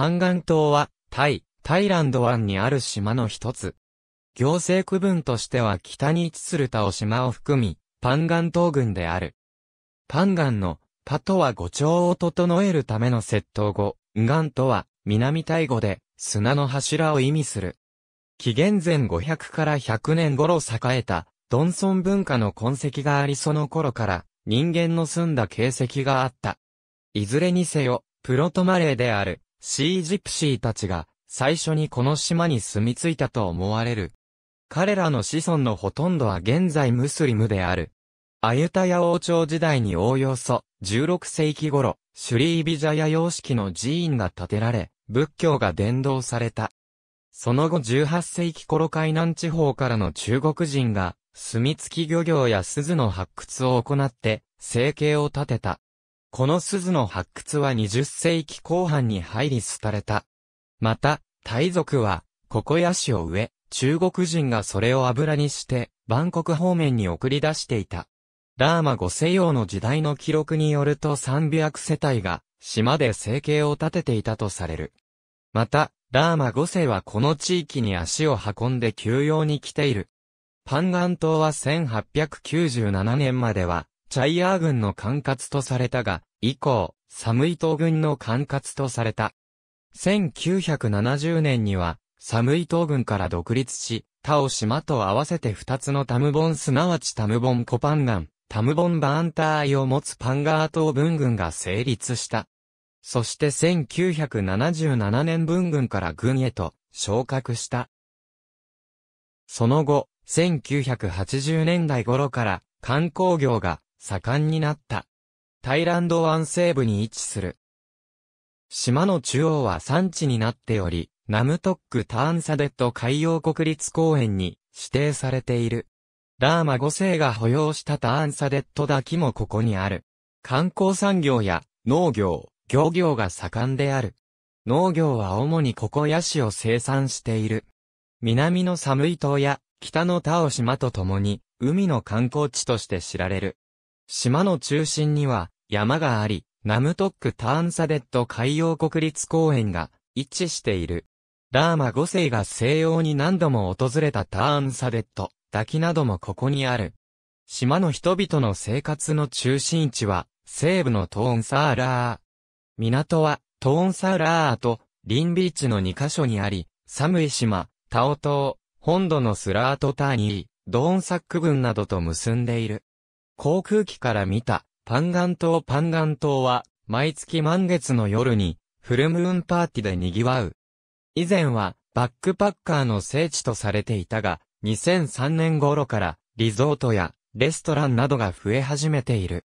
パンガン島は、タイ、タイランド湾にある島の一つ。行政区分としては北に位置するタオ島を含み、パンガン島郡である。パンガンの、パとは語調を整えるための窃盗語、ガンとは、南タイ語で、砂の柱を意味する。紀元前500から100年頃栄えた、ドンソン文化の痕跡がありその頃から、人間の住んだ形跡があった。いずれにせよ、プロトマレーである、シージプシーたちが最初にこの島に住み着いたと思われる。彼らの子孫のほとんどは現在ムスリムである。アユタヤ王朝時代におおよそ16世紀頃、シュリービジャヤ様式の寺院が建てられ、仏教が伝道された。その後18世紀頃海南地方からの中国人が、住み付き漁業や鈴の発掘を行って、生計を立てた。この鈴の発掘は20世紀後半に入り廃れた。また、タイ族は、ここヤシを植え、中国人がそれを油にして、万国方面に送り出していた。ラーマ五世王の時代の記録によると300世帯が、島で生計を立てていたとされる。また、ラーマ五世はこの地域に足を運んで休養に来ている。パンガン島は1897年までは、チャイヤー軍の管轄とされたが、以降、寒い東軍の管轄とされた。1970年には、寒い東軍から独立し、他を島と合わせて二つのタムボンすなわちタムボンコパンガン、タムボンバーンターイを持つパンガー島文軍が成立した。そして1977年文軍から軍へと昇格した。その後、1980年代頃から観光業が盛んになった。タイランド湾西部に位置する。島の中央は山地になっており、ナムトック・ターンサデット海洋国立公園に指定されている。ラーマ5世が保養したターンサデット滝もここにある。観光産業や農業、漁業が盛んである。農業は主にここヤシを生産している。南の寒い島や北のタオ島と共に海の観光地として知られる。島の中心には山があり、ナムトック・ターンサデット海洋国立公園が位置している。ラーマ5世が西洋に何度も訪れたターンサデット、滝などもここにある。島の人々の生活の中心地は、西部のトーンサーラー。港は、トーンサーラーと、リンビーチの2カ所にあり、寒い島、タオ島、本土のスラートターニー、ドーンサック郡などと結んでいる。航空機から見た、パンガン島パンガン島は、毎月満月の夜に、フルムーンパーティーで賑わう。以前は、バックパッカーの聖地とされていたが、2003年頃から、リゾートや、レストランなどが増え始めている。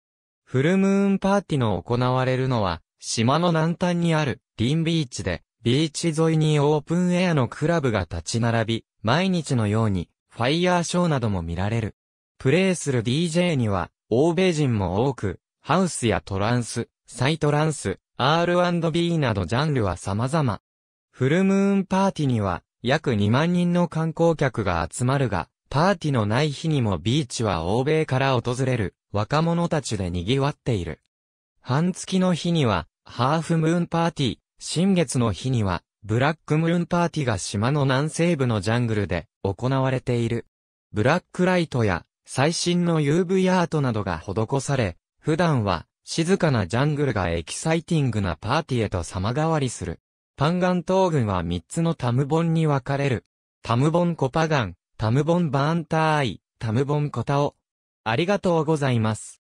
フルムーンパーティーの行われるのは、島の南端にある、リンビーチで、ビーチ沿いにオープンエアのクラブが立ち並び、毎日のように、ファイヤーショーなども見られる。プレイする DJ には、欧米人も多く、ハウスやトランス、サイトランス、R&B などジャンルは様々。フルムーンパーティーには、約2万人の観光客が集まるが、パーティーのない日にもビーチは欧米から訪れる若者たちで賑わっている。半月の日には、ハーフムーンパーティー、新月の日には、ブラックムーンパーティーが島の南西部のジャングルで行われている。ブラックライトや最新の UV アートなどが施され、普段は静かなジャングルがエキサイティングなパーティーへと様変わりする。パンガン島群は3つのタムボンに分かれる。タムボンコパガン、タムボンバーンターイ、タムボンコタオ。ありがとうございます。